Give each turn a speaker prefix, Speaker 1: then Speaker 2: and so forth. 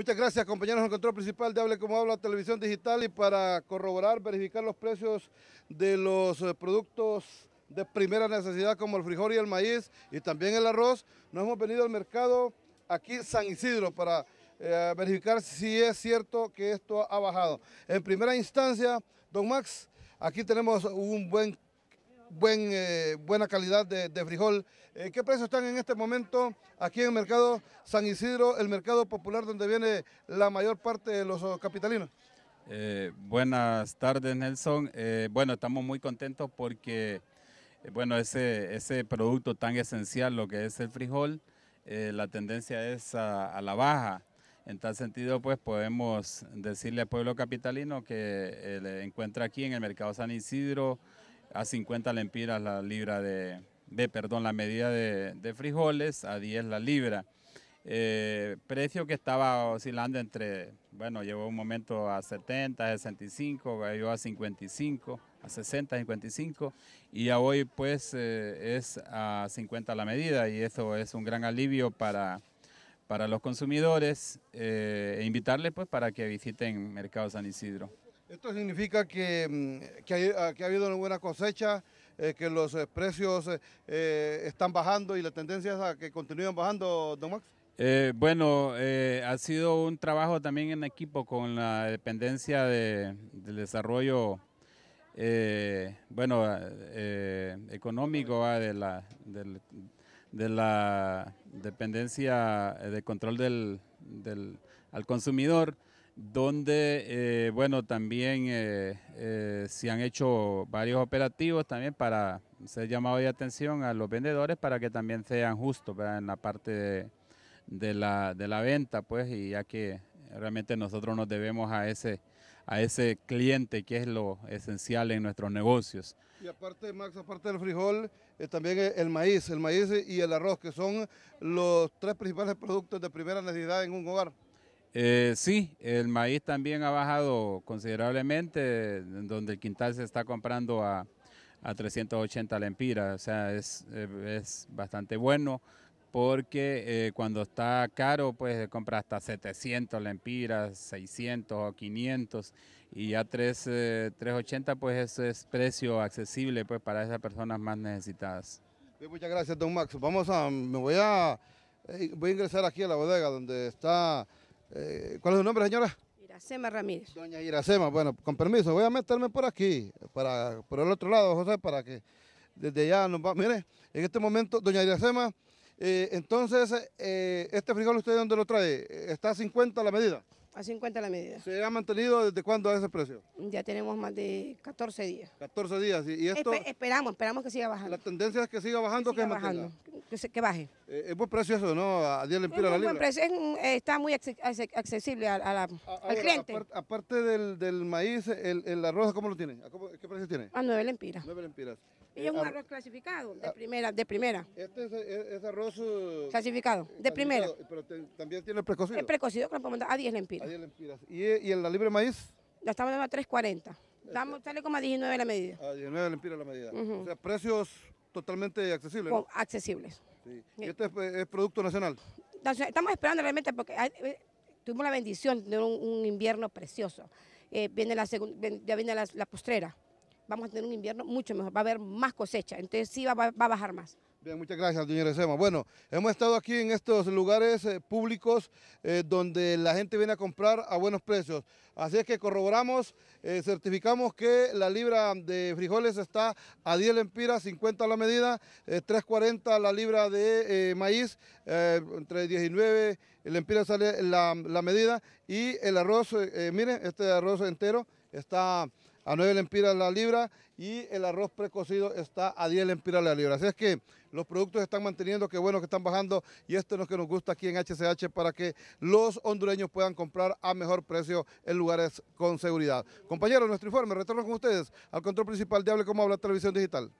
Speaker 1: Muchas gracias, compañeros del control principal de Hable como Habla Televisión Digital y para corroborar, verificar los precios de los eh, productos de primera necesidad como el frijol y el maíz y también el arroz, nos hemos venido al mercado aquí en San Isidro para eh, verificar si es cierto que esto ha bajado. En primera instancia, don Max, aquí tenemos un buen buen, eh, buena calidad de, frijol. Eh, ¿Qué precios están en este momento aquí en el mercado San Isidro, el mercado popular donde viene la mayor parte de los oh, capitalinos?
Speaker 2: Eh, buenas tardes, Nelson. bueno, estamos muy contentos porque, bueno, ese, ese producto tan esencial, lo que es el frijol, la tendencia es a, la baja. En tal sentido, pues podemos decirle al pueblo capitalino que ...le encuentra aquí en el mercado San Isidro a 50 lempiras la libra de, perdón, la medida de, frijoles, a 10 la libra. Eh, precio que estaba oscilando entre, bueno, llegó un momento a 70, 65, cayó a 55, a 60, 55, y a hoy pues eh, es a 50 la medida, y eso es un gran alivio para, para los consumidores, eh, e invitarles pues para que visiten Mercado San Isidro.
Speaker 1: Esto significa mm, ah, que, ha habido una buena cosecha, eh, que los eh, precios eh, están bajando y la tendencia es a que continúen bajando, don Max.
Speaker 2: bueno, ha sido un trabajo también en equipo con la dependencia del desarrollo económico de la, dependencia de control del, al consumidor donde, eh, bueno, también eh, eh, se han hecho varios operativos también para ser llamado de atención a los vendedores para que también sean justos en la parte de, la, venta, pues, y ya que realmente nosotros nos debemos a ese a ese cliente que es lo esencial en nuestros negocios.
Speaker 1: Y aparte, Max, aparte del frijol, también el maíz, el maíz y el arroz, que son los tres principales productos de primera necesidad en un hogar.
Speaker 2: Eh, sí, el maíz también ha bajado considerablemente, donde el quintal se está comprando a, a 380 lempiras, o sea, eh, es, bastante bueno porque eh, cuando está caro, pues compra hasta 700 lempiras, 600 o 500, y ya 3, 380, eh, pues es precio accesible pues para esas personas más necesitadas.
Speaker 1: muchas gracias, don Max. Vamos a, me voy a, voy a ingresar aquí a la bodega donde está eh, ¿Cuál es su nombre, señora?
Speaker 3: Iracema Ramírez. Doña Iracema,
Speaker 1: bueno, con permiso, voy a meterme por aquí, para, por el otro lado, José, para que desde allá nos va. Mire, en este momento, doña Iracema, eh, entonces, eh, este frijol, ¿usted dónde lo trae? ¿Está a 50 la medida?
Speaker 3: a 50 la medida.
Speaker 1: ¿Se ha mantenido desde cuándo a ese precio?
Speaker 3: Ya tenemos más de 14 días.
Speaker 1: 14 días, y esto...
Speaker 3: esperamos, esperamos que siga bajando. La tendencia es que siga bajando, que, que bajando, que, que, baje.
Speaker 1: Eh, es buen precio eso, ¿no? A 10 lempiras la libra. Buen precio,
Speaker 3: eh, está muy accesible al cliente. aparte del,
Speaker 1: del maíz, el, el, arroz, ¿cómo lo tiene? ¿Qué precio tiene? A 9 lempiras. 9 lempiras.
Speaker 3: Y es un eh, arroz clasificado, de ah, primera, de primera. Este es, eh, arroz... Eh, clasificado, de primera. Pero también tiene el precocido. El precocido que podemos a 10 lempiras. A 10 lempiras. ¿Y, el libre maíz? La estamos dando a 3.40. sale como a 19 la medida.
Speaker 1: A 19 lempiras la medida. O sea, precios totalmente accesibles. ¿no?
Speaker 3: Accesibles.
Speaker 1: ¿Y este es, producto nacional?
Speaker 3: Estamos esperando realmente porque tuvimos la bendición de un, un invierno precioso. viene la ya viene la, la postrera vamos a tener un invierno mucho mejor, va a haber más cosecha, entonces sí va, a bajar más.
Speaker 1: Bien, muchas gracias, doña Recema. Bueno, hemos estado aquí en estos lugares eh, públicos eh, donde la gente viene a comprar a buenos precios. Así es que corroboramos, eh, certificamos que la libra de frijoles está a 10 lempiras, 50 la medida, 3.40 la libra de maíz, entre 19 lempiras sale la, la, medida y el arroz, miren, este arroz entero está a 9 lempiras la libra y el arroz precocido está a 10 lempiras la libra. Así es que los productos están manteniendo, qué bueno que están bajando y esto es lo que nos gusta aquí en HCH para que los hondureños puedan comprar a mejor precio en lugares con seguridad. Compañeros, nuestro informe, retorno con ustedes al control principal de Hable Cómo Habla Televisión Digital.